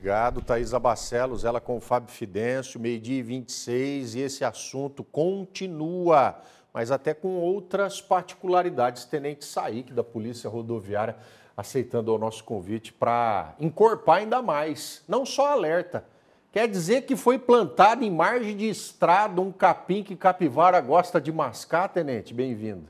Obrigado, Thaís Abacelos, ela com o Fábio Fidêncio, meio-dia e 26, e esse assunto continua, mas até com outras particularidades. Tenente Saíque, da Polícia Rodoviária, aceitando o nosso convite para encorpar ainda mais, não só alerta, quer dizer que foi plantado em margem de estrada um capim que capivara gosta de mascar, Tenente? Bem-vindo.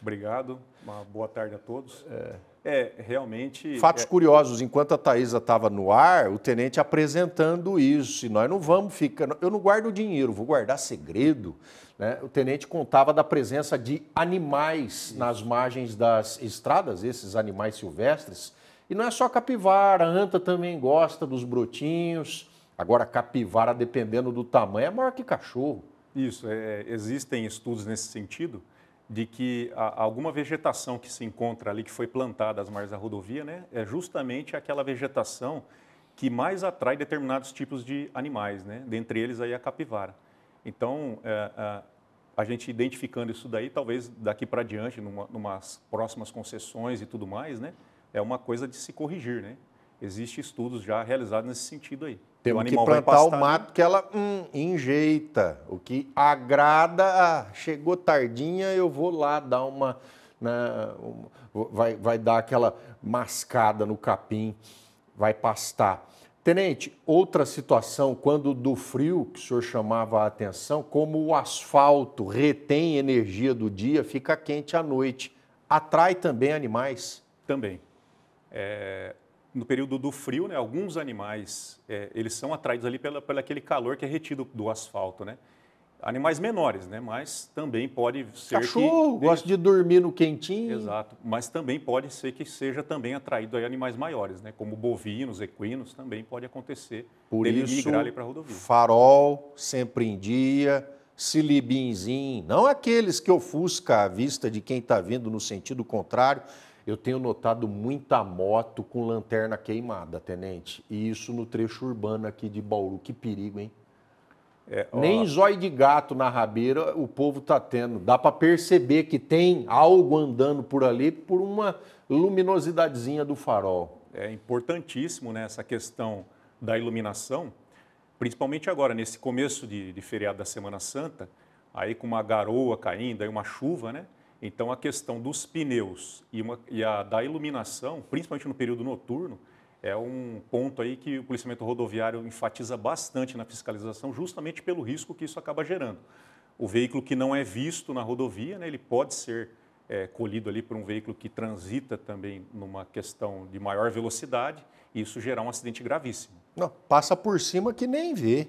Obrigado, uma boa tarde a todos. É... É, realmente. Fatos é... curiosos. Enquanto a Thaisa estava no ar, o tenente apresentando isso. E nós não vamos ficar. Eu não guardo dinheiro, vou guardar segredo. Né? O tenente contava da presença de animais isso. nas margens das estradas, esses animais silvestres. E não é só capivara, a anta também gosta dos brotinhos. Agora, capivara, dependendo do tamanho, é maior que cachorro. Isso, é, existem estudos nesse sentido de que a, alguma vegetação que se encontra ali, que foi plantada às margens da rodovia, né, é justamente aquela vegetação que mais atrai determinados tipos de animais, né, dentre eles aí a capivara. Então, é, a, é, a gente identificando isso daí, talvez daqui para diante, numa, numas próximas concessões e tudo mais, né, é uma coisa de se corrigir, né? Existem estudos já realizados nesse sentido aí tem que plantar o né? mato que ela hum, enjeita, o que agrada. Ah, chegou tardinha, eu vou lá dar uma, né, vai, vai dar aquela mascada no capim, vai pastar. Tenente, outra situação, quando do frio, que o senhor chamava a atenção, como o asfalto retém energia do dia, fica quente à noite, atrai também animais. Também. É, no período do frio, né, alguns animais é, eles são atraídos ali pela, pelo aquele calor que é retido do asfalto, né? Animais menores, né? Mas também pode ser cachorro que, gosta de dormir no quentinho. Exato, mas também pode ser que seja também atraído aí animais maiores, né? Como bovinos, equinos, também pode acontecer. Por dele isso, migrar ali para rodovia. Farol sempre em dia, silibinzinho, não aqueles que ofusca a vista de quem está vindo no sentido contrário. Eu tenho notado muita moto com lanterna queimada, tenente. E isso no trecho urbano aqui de Bauru. Que perigo, hein? É, ó... Nem zóio de gato na rabeira o povo tá tendo. Dá para perceber que tem algo andando por ali por uma luminosidadezinha do farol. É importantíssimo né, essa questão da iluminação, principalmente agora, nesse começo de, de feriado da Semana Santa, aí com uma garoa caindo, aí uma chuva, né? Então, a questão dos pneus e, uma, e a da iluminação, principalmente no período noturno, é um ponto aí que o policiamento rodoviário enfatiza bastante na fiscalização, justamente pelo risco que isso acaba gerando. O veículo que não é visto na rodovia, né, ele pode ser é, colhido ali por um veículo que transita também numa questão de maior velocidade e isso gerar um acidente gravíssimo. Não, passa por cima que nem vê.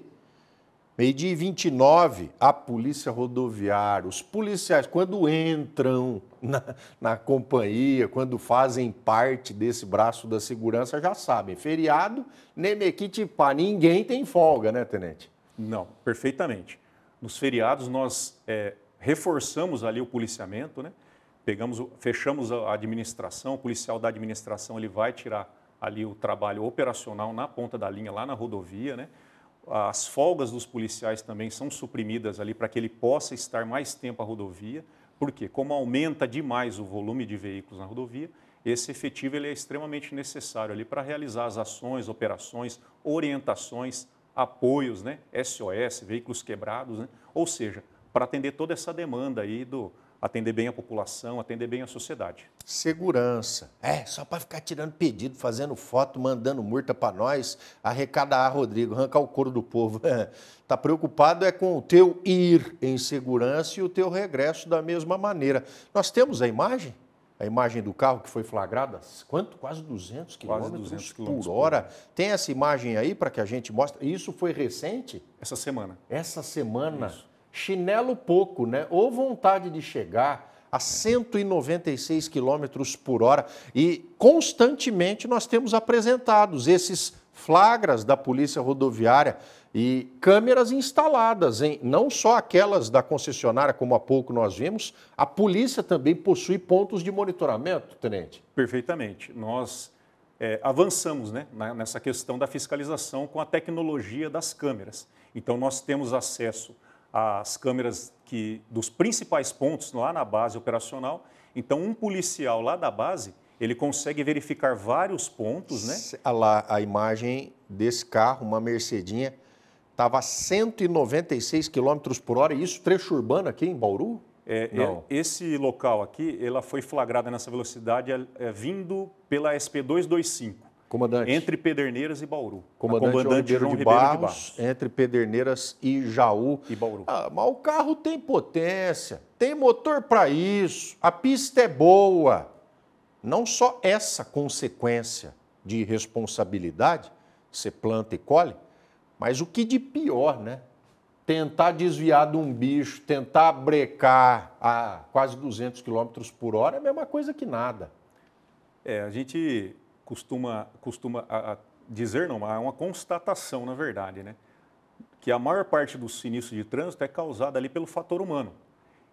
Meio-dia e 29, a polícia rodoviária, os policiais, quando entram na, na, companhia, quando fazem parte desse braço da segurança, já sabem. Feriado, nemequitipá, ninguém tem folga, né, Tenente? Não, perfeitamente. Nos feriados, nós é, reforçamos ali o policiamento, né? Pegamos, fechamos a administração, o policial da administração ele vai tirar ali o trabalho operacional na ponta da linha, lá na rodovia, né? as folgas dos policiais também são suprimidas ali para que ele possa estar mais tempo à rodovia, porque como aumenta demais o volume de veículos na rodovia, esse efetivo ele é extremamente necessário ali para realizar as ações, operações, orientações, apoios, né? SOS, veículos quebrados, né? ou seja, para atender toda essa demanda aí do, atender bem a população, atender bem a sociedade. Segurança. É, só para ficar tirando pedido, fazendo foto, mandando multa para nós, arrecadar, ah, Rodrigo, arrancar o couro do povo. Está preocupado é com o teu ir em segurança e o teu regresso da mesma maneira. Nós temos a imagem? A imagem do carro que foi flagrada, quanto? Quase 200 quilômetros, Quase 200 por hora. Tem essa imagem aí para que a gente mostre? Isso foi recente? Essa semana. Essa semana. Isso chinelo pouco, né? Ou vontade de chegar a 196 quilômetros por hora. E constantemente nós temos apresentados esses flagras da Polícia Rodoviária e câmeras instaladas, em não só aquelas da concessionária, como há pouco nós vimos, a polícia também possui pontos de monitoramento, Tenente? Perfeitamente. Nós é, avançamos né, nessa questão da fiscalização com a tecnologia das câmeras. Então, nós temos acesso as câmeras que, dos principais pontos lá na base operacional. Então, um policial lá da base, ele consegue verificar vários pontos, né? Olha lá a imagem desse carro, uma Mercedinha, estava a 196 km por hora, e isso trecho urbano aqui em Bauru? É, Não. esse local aqui, ela foi flagrada nessa velocidade é, é vindo pela SP 225. Comandante. Entre Pederneiras e Bauru. Comandante, comandante João, Ribeiro, João de Ribeiro, de Barros, entre Pederneiras e Jaú. E Bauru. Ah, mas o carro tem potência, tem motor para isso, a pista é boa. Não só essa consequência de responsabilidade você planta e colhe, mas o que de pior, né? Tentar desviar de um bicho, tentar brecar a quase 200 km por hora é a mesma coisa que nada. É, a gente costuma, costuma a, a dizer, não, é uma constatação, na verdade, né? que a maior parte dos sinistros de trânsito é causada ali pelo fator humano.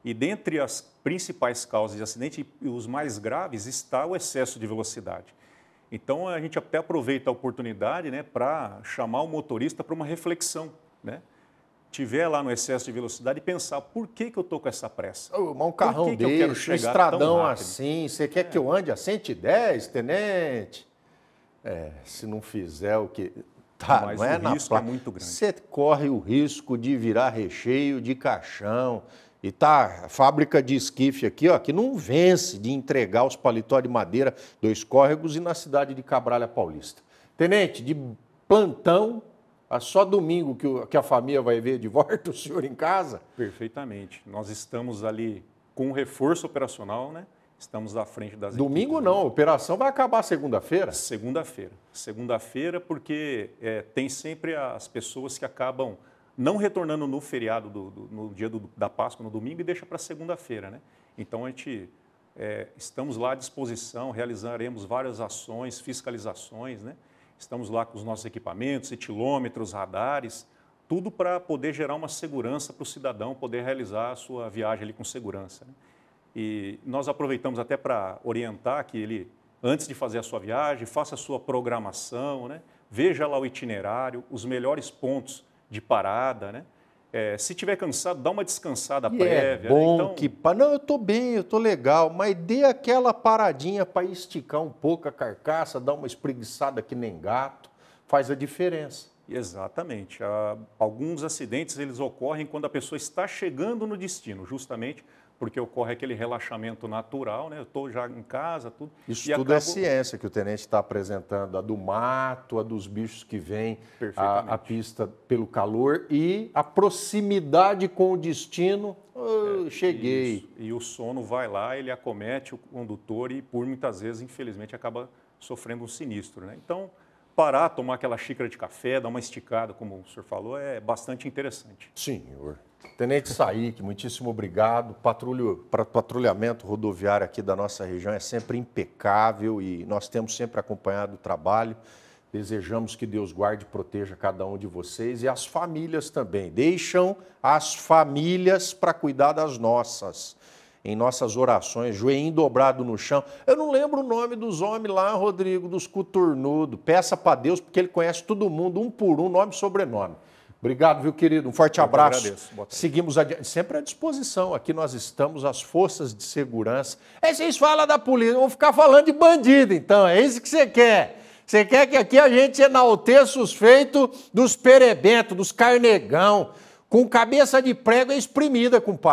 E dentre as principais causas de acidente, e os mais graves, está o excesso de velocidade. Então, a gente até aproveita a oportunidade né, para chamar o motorista para uma reflexão. Né? tiver lá no excesso de velocidade e pensar por que, que eu estou com essa pressa. Oh, mas um carrão que que eu quero estradão assim, você quer é. que eu ande a 110, tenente? É, se não fizer o que... Tá, mas não é na risco placa. é muito grande. Você corre o risco de virar recheio de caixão. E tá, a fábrica de esquife aqui, ó, que não vence de entregar os paletó de madeira, dos córregos e na cidade de Cabralha Paulista. Tenente, de plantão, ah, só domingo que, o, que a família vai ver de volta o senhor em casa? Perfeitamente. Nós estamos ali com reforço operacional, né? Estamos à frente das Domingo equipes, né? não, né? a operação vai acabar segunda-feira? Segunda-feira. Segunda-feira, porque é, tem sempre as pessoas que acabam não retornando no feriado, do, do no dia do, da Páscoa, no domingo, e deixa para segunda-feira, né? Então a gente é, estamos lá à disposição, realizaremos várias ações, fiscalizações, né? Estamos lá com os nossos equipamentos, etilômetros, radares, tudo para poder gerar uma segurança para o cidadão poder realizar a sua viagem ali com segurança. Né? E nós aproveitamos até para orientar que ele, antes de fazer a sua viagem, faça a sua programação, né? veja lá o itinerário, os melhores pontos de parada, né? É, se tiver cansado, dá uma descansada e é prévia. É bom então... que. Não, eu estou bem, eu estou legal, mas dê aquela paradinha para esticar um pouco a carcaça, dar uma espreguiçada que nem gato, faz a diferença. Exatamente. Há, ah, alguns acidentes eles ocorrem quando a pessoa está chegando no destino, justamente porque ocorre aquele relaxamento natural, né? Eu estou já em casa, tudo. Isso tudo é ciência que o tenente está apresentando, a do mato, a dos bichos que vêm, a, a, pista pelo calor e a proximidade com o destino. Oh, é, cheguei. Isso. E o sono vai lá, ele acomete o condutor e, por muitas vezes, infelizmente, acaba sofrendo um sinistro, né? Então, parar, tomar aquela xícara de café, dar uma esticada, como o senhor falou, é bastante interessante. Senhor. Tenente Saíque, muitíssimo obrigado. Patrulho, patrulhamento rodoviário aqui da nossa região é sempre impecável e nós temos sempre acompanhado o trabalho. Desejamos que Deus guarde e proteja cada um de vocês e as famílias também. Deixam as famílias para cuidar das nossas em nossas orações, joelhinho dobrado no chão. Eu não lembro o nome dos homens lá, Rodrigo, dos cuturnudos. Peça para Deus, porque ele conhece todo mundo, um por um, nome e sobrenome. Obrigado, viu, querido? Um forte Eu abraço. Seguimos adiante. Sempre à disposição. Aqui nós estamos, as forças de segurança. É, vocês falam da polícia, vou ficar falando de bandido, então. É isso que você quer. Você quer que aqui a gente enalteça os feitos dos perebentos, dos carnegão, com cabeça de prego exprimida, compadre.